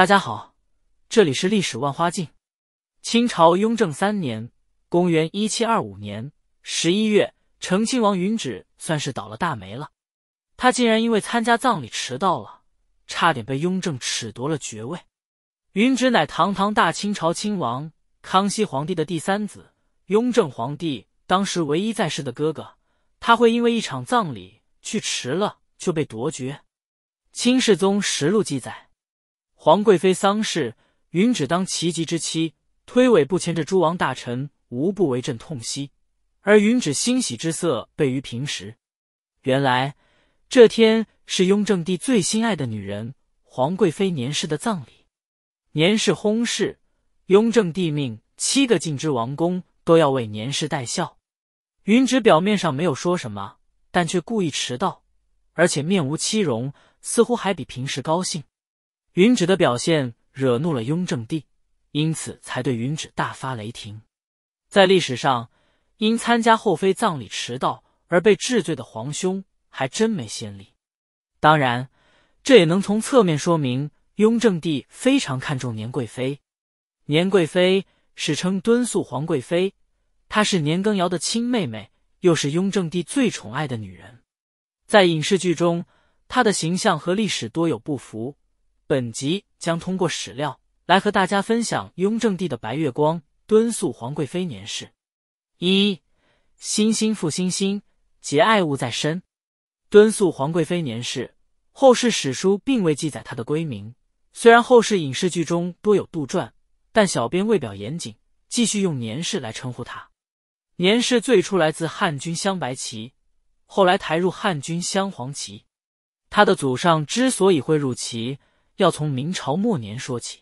大家好，这里是历史万花镜。清朝雍正三年，公元一七二五年十一月，成亲王允祉算是倒了大霉了。他竟然因为参加葬礼迟到了，差点被雍正褫夺了爵位。允祉乃堂堂大清朝亲王，康熙皇帝的第三子，雍正皇帝当时唯一在世的哥哥，他会因为一场葬礼去迟了就被夺爵？清世宗实录记载。皇贵妃丧事，云芷当奇极之妻，推诿不前，这诸王大臣无不为朕痛惜，而云芷欣喜之色倍于平时。原来这天是雍正帝最心爱的女人皇贵妃年氏的葬礼，年氏薨逝，雍正帝命七个晋之王公都要为年氏戴孝。云芷表面上没有说什么，但却故意迟到，而且面无戚容，似乎还比平时高兴。云芷的表现惹怒了雍正帝，因此才对云芷大发雷霆。在历史上，因参加后妃葬礼迟到而被治罪的皇兄还真没先例。当然，这也能从侧面说明雍正帝非常看重年贵妃。年贵妃史称敦肃皇贵妃，她是年羹尧的亲妹妹，又是雍正帝最宠爱的女人。在影视剧中，她的形象和历史多有不符。本集将通过史料来和大家分享雍正帝的白月光敦肃皇贵妃年氏。一，心心复心心，结爱物在身。敦肃皇贵妃年氏，后世史书并未记载她的闺名，虽然后世影视剧中多有杜撰，但小编为表严谨，继续用年氏来称呼她。年氏最初来自汉军镶白旗，后来抬入汉军镶黄旗。她的祖上之所以会入旗。要从明朝末年说起。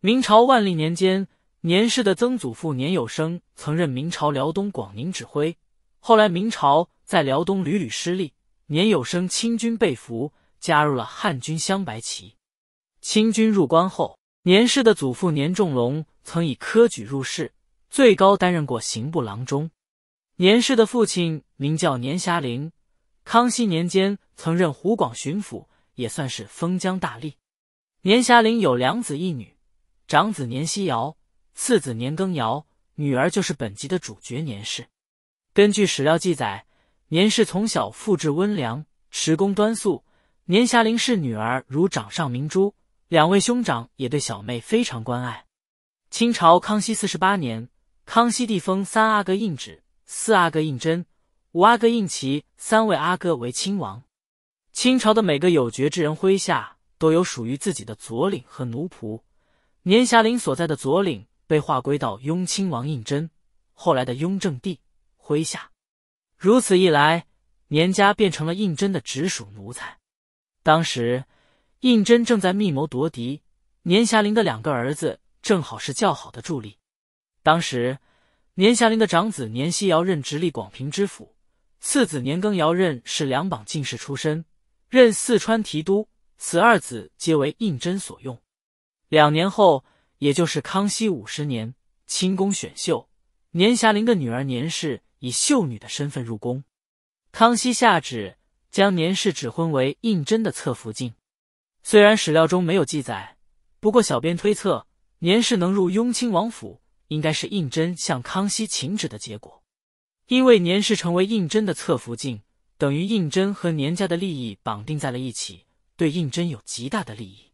明朝万历年间，年氏的曾祖父年有生曾任明朝辽东广宁指挥。后来明朝在辽东屡屡失利，年有生清军被俘，加入了汉军镶白旗。清军入关后，年氏的祖父年仲龙曾以科举入仕，最高担任过刑部郎中。年氏的父亲名叫年霞龄，康熙年间曾任湖广巡抚，也算是封疆大吏。年霞龄有两子一女，长子年希尧，次子年羹尧，女儿就是本集的主角年氏。根据史料记载，年氏从小父治温良，持功端肃。年霞龄视女儿如掌上明珠，两位兄长也对小妹非常关爱。清朝康熙四十八年，康熙帝封三阿哥胤祉、四阿哥胤禛、五阿哥胤祺三位阿哥为亲王。清朝的每个有爵之人麾下。都有属于自己的左领和奴仆。年霞龄所在的左领被划归到雍亲王胤禛后来的雍正帝麾下。如此一来，年家变成了胤禛的直属奴才。当时，胤禛正在密谋夺嫡，年霞龄的两个儿子正好是较好的助力。当时，年霞龄的长子年希尧任直隶广平知府，次子年羹尧任是两榜进士出身，任四川提督。此二子皆为胤禛所用。两年后，也就是康熙五十年，清宫选秀，年霞龄的女儿年氏以秀女的身份入宫。康熙下旨将年氏指婚为胤禛的侧福晋。虽然史料中没有记载，不过小编推测，年氏能入雍亲王府，应该是胤禛向康熙请旨的结果。因为年氏成为胤禛的侧福晋，等于胤禛和年家的利益绑定在了一起。对胤禛有极大的利益。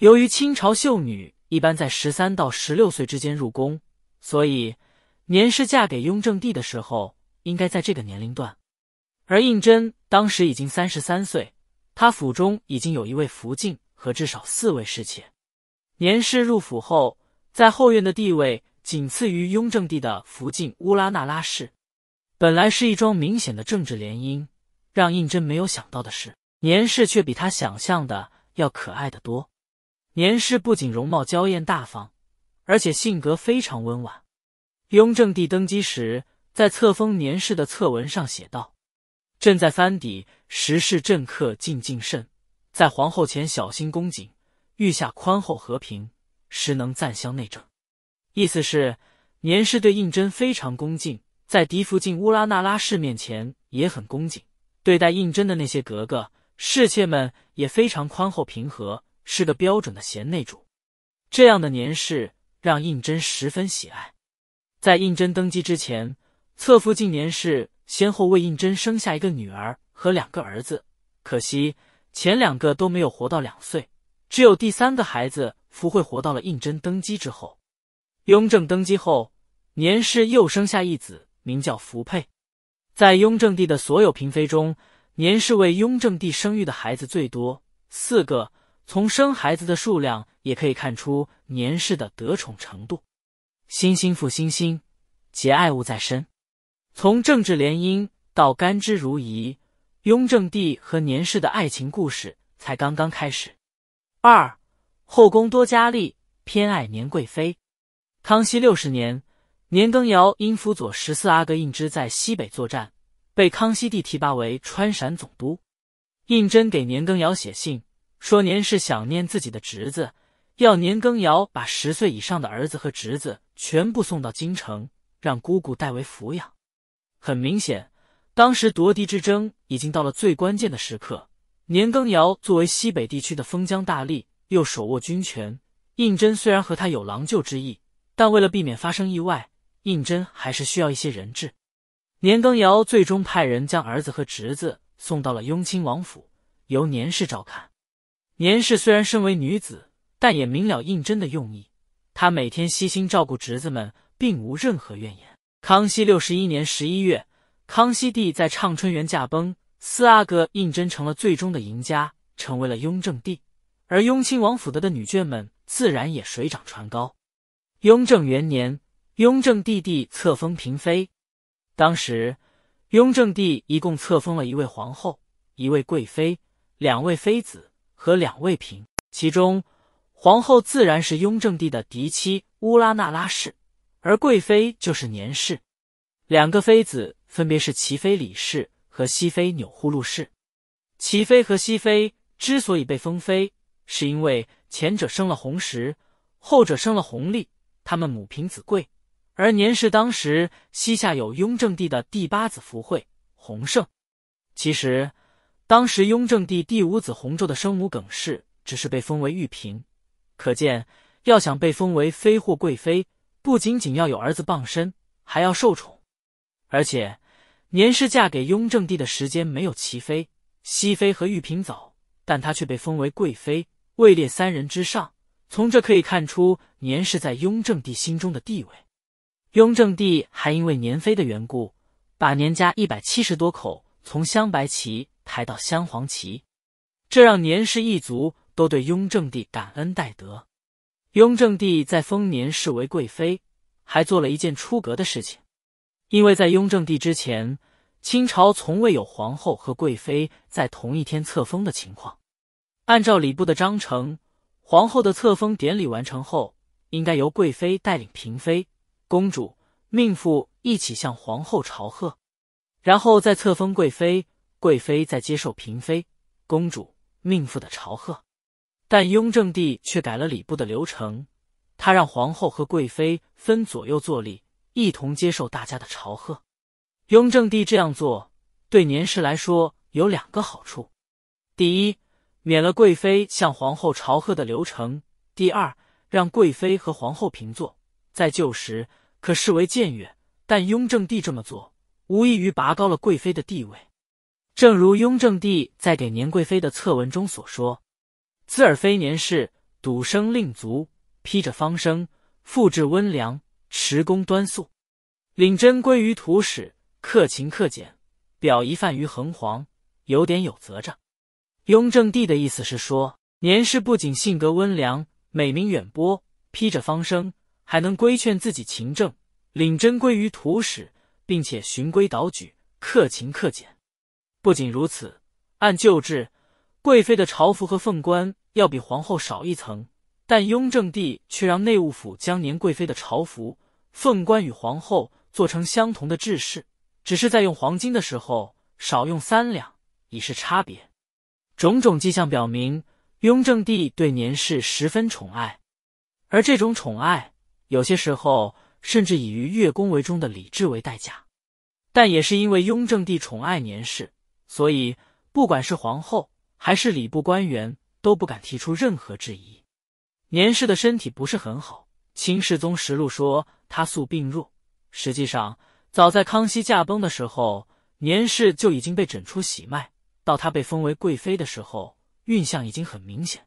由于清朝秀女一般在十三到十六岁之间入宫，所以年氏嫁给雍正帝的时候应该在这个年龄段。而胤禛当时已经三十三岁，他府中已经有一位福晋和至少四位侍妾。年氏入府后，在后院的地位仅次于雍正帝的福晋乌拉那拉氏。本来是一桩明显的政治联姻，让胤禛没有想到的是。年氏却比他想象的要可爱的多。年氏不仅容貌娇艳大方，而且性格非常温婉。雍正帝登基时，在册封年氏的册文上写道：“朕在藩邸时事政客尽敬慎，在皇后前小心恭谨，御下宽厚和平，时能赞相内政。”意思是年氏对胤禛非常恭敬，在嫡福晋乌拉那拉氏面前也很恭敬，对待胤禛的那些格格。侍妾们也非常宽厚平和，是个标准的贤内助。这样的年氏让胤禛十分喜爱。在胤禛登基之前，侧福晋年氏先后为胤禛生下一个女儿和两个儿子，可惜前两个都没有活到两岁，只有第三个孩子福惠活到了胤禛登基之后。雍正登基后，年氏又生下一子，名叫福佩。在雍正帝的所有嫔妃中，年氏为雍正帝生育的孩子最多四个，从生孩子的数量也可以看出年氏的得宠程度。心心复心心，结爱物在身。从政治联姻到甘之如饴，雍正帝和年氏的爱情故事才刚刚开始。二后宫多佳丽，偏爱年贵妃。康熙六十年，年羹尧因辅佐十四阿哥胤禛在西北作战。被康熙帝提拔为川陕总督，胤禛给年羹尧写信说年氏想念自己的侄子，要年羹尧把十岁以上的儿子和侄子全部送到京城，让姑姑代为抚养。很明显，当时夺嫡之争已经到了最关键的时刻。年羹尧作为西北地区的封疆大吏，又手握军权，胤禛虽然和他有郎舅之意，但为了避免发生意外，胤禛还是需要一些人质。年羹尧最终派人将儿子和侄子送到了雍亲王府，由年氏照看。年氏虽然身为女子，但也明了胤禛的用意。她每天悉心照顾侄子们，并无任何怨言。康熙六十一年十一月，康熙帝在畅春园驾崩，四阿哥胤禛成了最终的赢家，成为了雍正帝。而雍亲王府的的女眷们自然也水涨船高。雍正元年，雍正帝帝册封嫔妃。当时，雍正帝一共册封了一位皇后、一位贵妃、两位妃子和两位嫔。其中，皇后自然是雍正帝的嫡妻乌拉那拉氏，而贵妃就是年氏。两个妃子分别是齐妃李氏和熹妃钮祜禄氏。齐妃和熹妃之所以被封妃，是因为前者生了弘时，后者生了弘历，他们母凭子贵。而年氏当时膝下有雍正帝的第八子福惠弘盛。其实，当时雍正帝第五子弘昼的生母耿氏只是被封为玉嫔，可见要想被封为妃或贵妃，不仅仅要有儿子傍身，还要受宠。而且，年氏嫁给雍正帝的时间没有齐妃、熹妃和玉嫔早，但她却被封为贵妃，位列三人之上。从这可以看出，年氏在雍正帝心中的地位。雍正帝还因为年妃的缘故，把年家一百七十多口从镶白旗抬到镶黄旗，这让年氏一族都对雍正帝感恩戴德。雍正帝在封年氏为贵妃，还做了一件出格的事情，因为在雍正帝之前，清朝从未有皇后和贵妃在同一天册封的情况。按照礼部的章程，皇后的册封典礼完成后，应该由贵妃带领嫔妃。公主、命妇一起向皇后朝贺，然后再册封贵妃，贵妃再接受嫔妃、公主、命妇的朝贺。但雍正帝却改了礼部的流程，他让皇后和贵妃分左右坐立，一同接受大家的朝贺。雍正帝这样做，对年氏来说有两个好处：第一，免了贵妃向皇后朝贺的流程；第二，让贵妃和皇后平坐。在旧时。可视为僭越，但雍正帝这么做，无异于拔高了贵妃的地位。正如雍正帝在给年贵妃的策文中所说：“姿尔非年氏，笃生令足，披着方生，复制温良，持弓端肃，领真归于图史，克勤克俭，表一范于恒皇，有点有责着。”雍正帝的意思是说，年氏不仅性格温良，美名远播，披着方生。还能规劝自己勤政，领珍归于图使，并且循规蹈矩，克勤克俭。不仅如此，按旧制，贵妃的朝服和凤冠要比皇后少一层，但雍正帝却让内务府将年贵妃的朝服、凤冠与皇后做成相同的制式，只是在用黄金的时候少用三两，以示差别。种种迹象表明，雍正帝对年氏十分宠爱，而这种宠爱。有些时候甚至以于越宫为中的李治为代价，但也是因为雍正帝宠爱年氏，所以不管是皇后还是礼部官员都不敢提出任何质疑。年氏的身体不是很好，《清世宗实录》说他素病弱。实际上，早在康熙驾崩的时候，年氏就已经被诊出喜脉。到他被封为贵妃的时候，孕相已经很明显。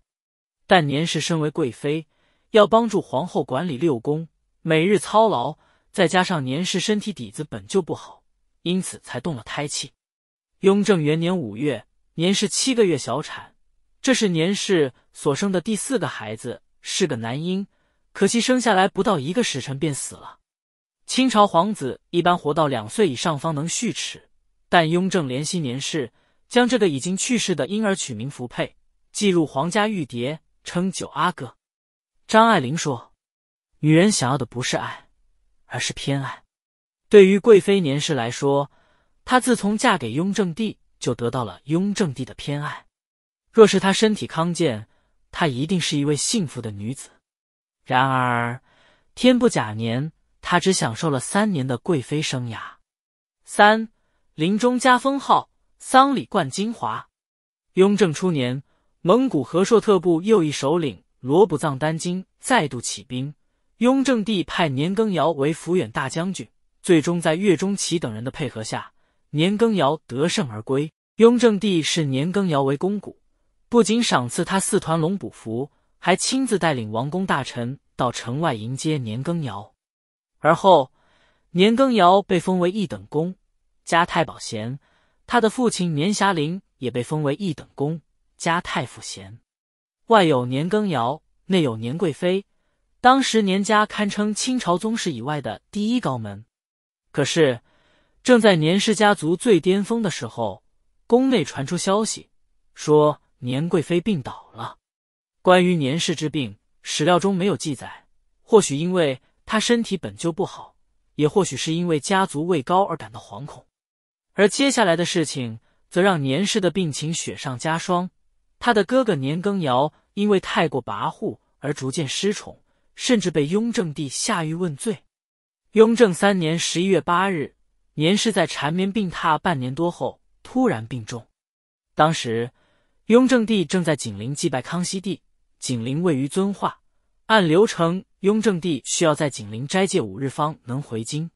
但年氏身为贵妃。要帮助皇后管理六宫，每日操劳，再加上年氏身体底子本就不好，因此才动了胎气。雍正元年五月，年氏七个月小产，这是年氏所生的第四个孩子，是个男婴，可惜生下来不到一个时辰便死了。清朝皇子一般活到两岁以上方能蓄齿，但雍正怜惜年氏，将这个已经去世的婴儿取名福佩，记入皇家玉牒，称九阿哥。张爱玲说：“女人想要的不是爱，而是偏爱。”对于贵妃年氏来说，她自从嫁给雍正帝，就得到了雍正帝的偏爱。若是她身体康健，她一定是一位幸福的女子。然而天不假年，她只享受了三年的贵妃生涯。三临终加封号，丧礼冠金华。雍正初年，蒙古和硕特部右翼首领。罗卜藏丹津再度起兵，雍正帝派年羹尧为抚远大将军。最终在岳钟琪等人的配合下，年羹尧得胜而归。雍正帝视年羹尧为公骨，不仅赏赐他四团龙补服，还亲自带领王公大臣到城外迎接年羹尧。而后，年羹尧被封为一等公，加太保衔。他的父亲年霞龄也被封为一等公，加太傅衔。外有年羹尧，内有年贵妃。当时年家堪称清朝宗室以外的第一高门。可是，正在年氏家族最巅峰的时候，宫内传出消息，说年贵妃病倒了。关于年氏之病，史料中没有记载。或许因为他身体本就不好，也或许是因为家族位高而感到惶恐。而接下来的事情，则让年氏的病情雪上加霜。他的哥哥年羹尧因为太过跋扈而逐渐失宠，甚至被雍正帝下狱问罪。雍正三年十一月八日，年氏在缠绵病榻半年多后突然病重。当时，雍正帝正在景陵祭拜康熙帝。景陵位于遵化，按流程，雍正帝需要在景陵斋戒五日方能回京。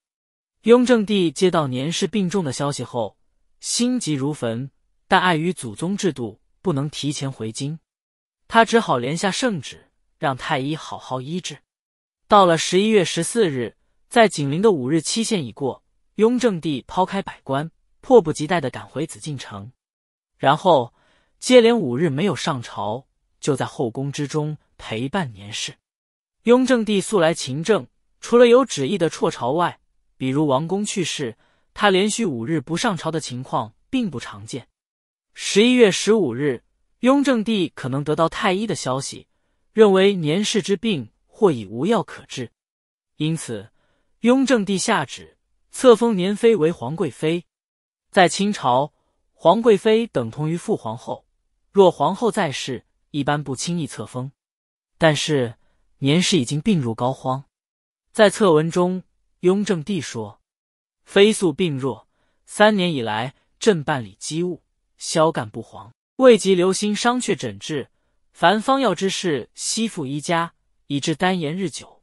雍正帝接到年氏病重的消息后，心急如焚，但碍于祖宗制度。不能提前回京，他只好连下圣旨，让太医好好医治。到了十一月十四日，在景陵的五日期限已过，雍正帝抛开百官，迫不及待的赶回紫禁城，然后接连五日没有上朝，就在后宫之中陪伴年氏。雍正帝素来勤政，除了有旨意的辍朝外，比如王公去世，他连续五日不上朝的情况并不常见。十一月十五日，雍正帝可能得到太医的消息，认为年氏之病或已无药可治，因此雍正帝下旨册封年妃为皇贵妃。在清朝，皇贵妃等同于父皇后，若皇后在世，一般不轻易册封。但是年氏已经病入膏肓，在册文中，雍正帝说：“妃素病弱，三年以来，朕办理机务。”萧干不惶，未及留心商榷诊治，凡方药之事悉付医家，以致丹延日久。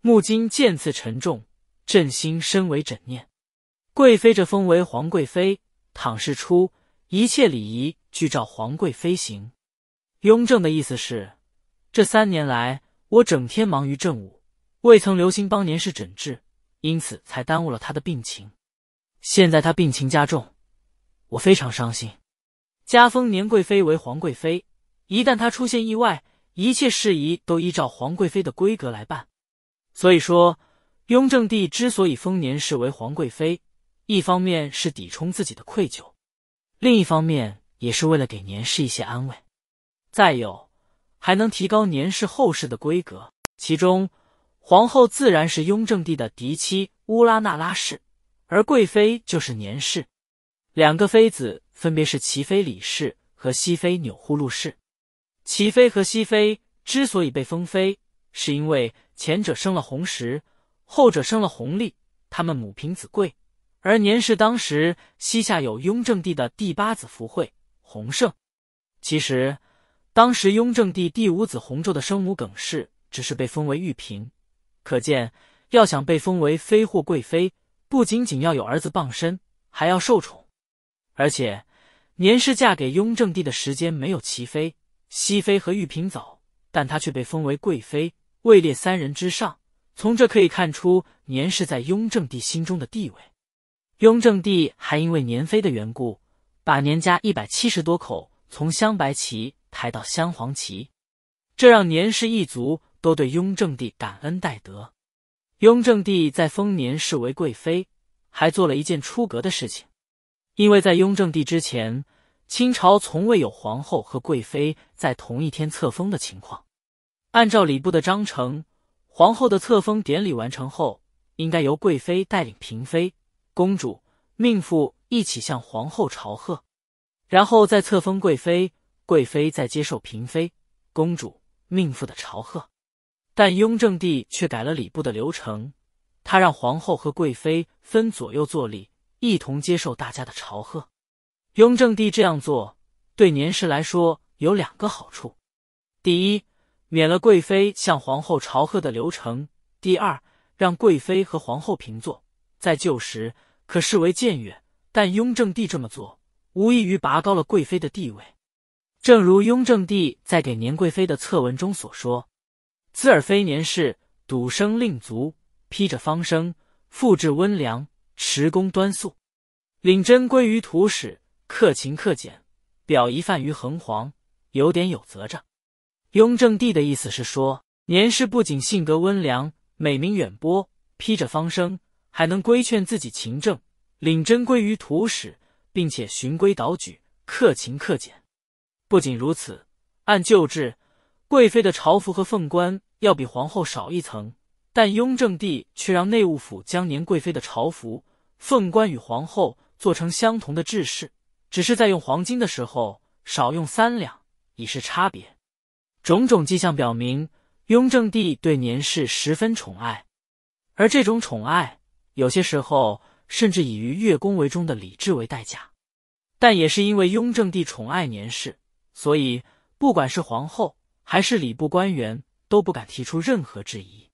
目今见此沉重，朕心深为枕念。贵妃这封为皇贵妃，倘事出一切礼仪，俱照皇贵妃行。雍正的意思是，这三年来我整天忙于政务，未曾留心帮年氏诊治，因此才耽误了他的病情。现在他病情加重，我非常伤心。加封年贵妃为皇贵妃，一旦她出现意外，一切事宜都依照皇贵妃的规格来办。所以说，雍正帝之所以封年氏为皇贵妃，一方面是抵充自己的愧疚，另一方面也是为了给年氏一些安慰，再有还能提高年氏后世的规格。其中，皇后自然是雍正帝的嫡妻乌拉那拉氏，而贵妃就是年氏，两个妃子。分别是齐妃李氏和熹妃钮祜禄氏。齐妃和熹妃之所以被封妃，是因为前者生了弘时，后者生了弘历。他们母凭子贵，而年氏当时膝下有雍正帝的第八子福惠弘盛。其实，当时雍正帝第五子弘昼的生母耿氏只是被封为玉嫔，可见要想被封为妃或贵妃，不仅仅要有儿子傍身，还要受宠，而且。年氏嫁给雍正帝的时间没有齐妃、熹妃和玉嫔早，但她却被封为贵妃，位列三人之上。从这可以看出年氏在雍正帝心中的地位。雍正帝还因为年妃的缘故，把年家一百七十多口从镶白旗抬到镶黄旗，这让年氏一族都对雍正帝感恩戴德。雍正帝在封年氏为贵妃，还做了一件出格的事情。因为在雍正帝之前，清朝从未有皇后和贵妃在同一天册封的情况。按照礼部的章程，皇后的册封典礼完成后，应该由贵妃带领嫔妃、公主、命妇一起向皇后朝贺，然后再册封贵妃，贵妃再接受嫔妃、公主、命妇的朝贺。但雍正帝却改了礼部的流程，他让皇后和贵妃分左右坐立。一同接受大家的朝贺，雍正帝这样做对年氏来说有两个好处：第一，免了贵妃向皇后朝贺的流程；第二，让贵妃和皇后平坐。在旧时可视为僭越，但雍正帝这么做无异于拔高了贵妃的地位。正如雍正帝在给年贵妃的策文中所说：“兹尔妃年氏，笃生令足，披着方生，复制温良。”持公端肃，领贞归于土史，克勤克俭，表一范于恒皇，有点有责着。雍正帝的意思是说，年氏不仅性格温良，美名远播，披着方生还能规劝自己勤政，领贞归于土史，并且循规蹈矩，克勤克俭。不仅如此，按旧制，贵妃的朝服和凤冠要比皇后少一层，但雍正帝却让内务府将年贵妃的朝服。凤冠与皇后做成相同的制式，只是在用黄金的时候少用三两，以示差别。种种迹象表明，雍正帝对年氏十分宠爱，而这种宠爱，有些时候甚至以于月宫为中的礼制为代价。但也是因为雍正帝宠爱年氏，所以不管是皇后还是礼部官员，都不敢提出任何质疑。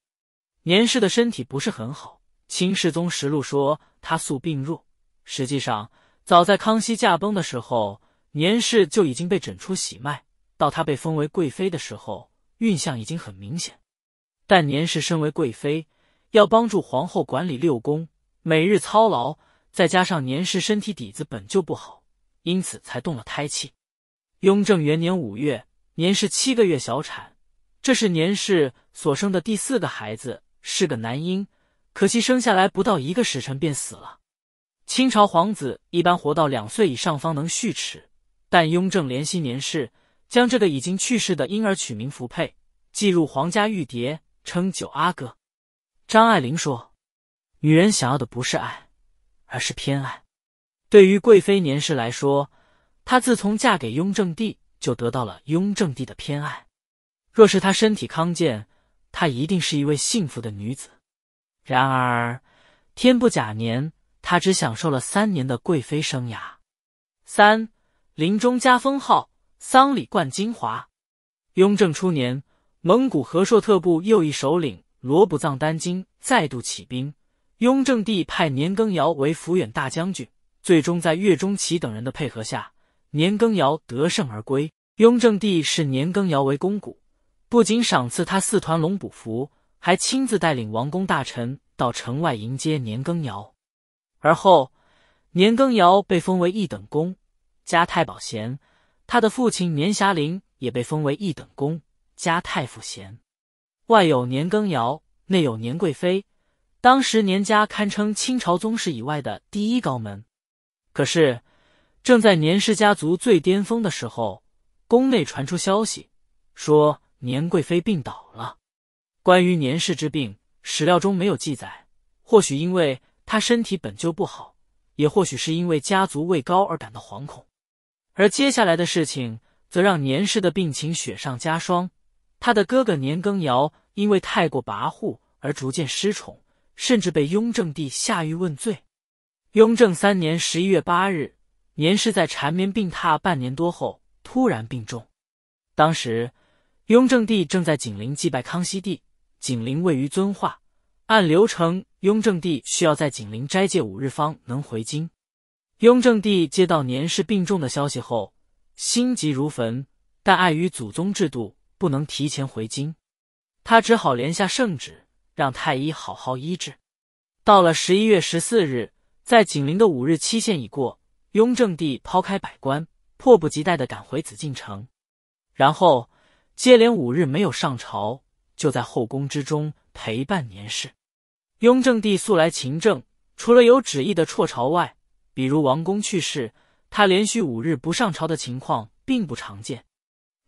年氏的身体不是很好。清世宗实录说他素病弱，实际上早在康熙驾崩的时候，年氏就已经被诊出喜脉。到他被封为贵妃的时候，孕相已经很明显。但年氏身为贵妃，要帮助皇后管理六宫，每日操劳，再加上年氏身体底子本就不好，因此才动了胎气。雍正元年五月，年氏七个月小产，这是年氏所生的第四个孩子，是个男婴。可惜生下来不到一个时辰便死了。清朝皇子一般活到两岁以上方能蓄齿，但雍正怜惜年事，将这个已经去世的婴儿取名福佩，记入皇家玉牒，称九阿哥。张爱玲说：“女人想要的不是爱，而是偏爱。对于贵妃年氏来说，她自从嫁给雍正帝，就得到了雍正帝的偏爱。若是她身体康健，她一定是一位幸福的女子。”然而，天不假年，他只享受了三年的贵妃生涯。三临终加封号，丧礼冠金华。雍正初年，蒙古和硕特部右翼首领罗卜藏丹津再度起兵，雍正帝派年羹尧为抚远大将军，最终在岳钟琪等人的配合下，年羹尧得胜而归。雍正帝视年羹尧为公骨，不仅赏赐他四团龙补服。还亲自带领王公大臣到城外迎接年羹尧，而后年羹尧被封为一等公，加太保衔；他的父亲年霞龄也被封为一等公，加太傅衔。外有年羹尧，内有年贵妃，当时年家堪称清朝宗室以外的第一高门。可是，正在年氏家族最巅峰的时候，宫内传出消息，说年贵妃病倒了。关于年氏之病，史料中没有记载。或许因为他身体本就不好，也或许是因为家族位高而感到惶恐。而接下来的事情则让年氏的病情雪上加霜。他的哥哥年羹尧因为太过跋扈而逐渐失宠，甚至被雍正帝下狱问罪。雍正三年十一月八日，年氏在缠绵病榻半年多后突然病重。当时，雍正帝正在景陵祭拜康熙帝。景陵位于遵化，按流程，雍正帝需要在景陵斋戒五日方能回京。雍正帝接到年氏病重的消息后，心急如焚，但碍于祖宗制度，不能提前回京，他只好连下圣旨，让太医好好医治。到了十一月十四日，在景陵的五日期限已过，雍正帝抛开百官，迫不及待的赶回紫禁城，然后接连五日没有上朝。就在后宫之中陪伴年氏。雍正帝素来勤政，除了有旨意的辍朝外，比如王公去世，他连续五日不上朝的情况并不常见。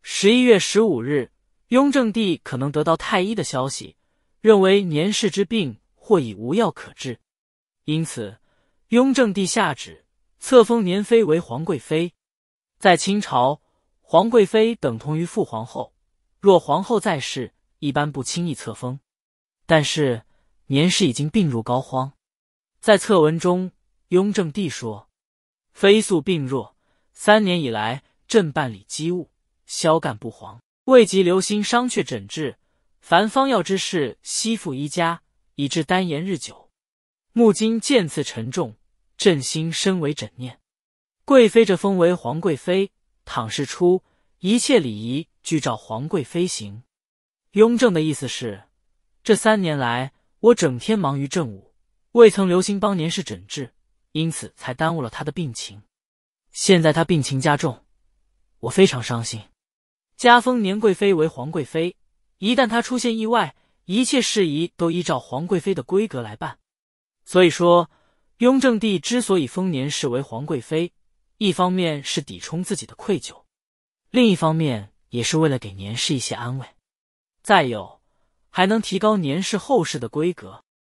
十一月十五日，雍正帝可能得到太医的消息，认为年氏之病或已无药可治，因此雍正帝下旨册封年妃为皇贵妃。在清朝，皇贵妃等同于父皇后，若皇后在世。一般不轻易册封，但是年氏已经病入膏肓。在册文中，雍正帝说：“飞速病弱，三年以来，朕办理机务，萧干不遑，未及留心商榷诊治。凡方药之事，悉付医家，以致丹延日久。目今见次沉重，朕心深为枕念。贵妃这封为皇贵妃，倘事出，一切礼仪俱照皇贵妃行。”雍正的意思是，这三年来我整天忙于政务，未曾留心帮年氏诊治，因此才耽误了他的病情。现在他病情加重，我非常伤心。加封年贵妃为皇贵妃，一旦她出现意外，一切事宜都依照皇贵妃的规格来办。所以说，雍正帝之所以封年氏为皇贵妃，一方面是抵充自己的愧疚，另一方面也是为了给年氏一些安慰。再有，还能提高年事后世的规格。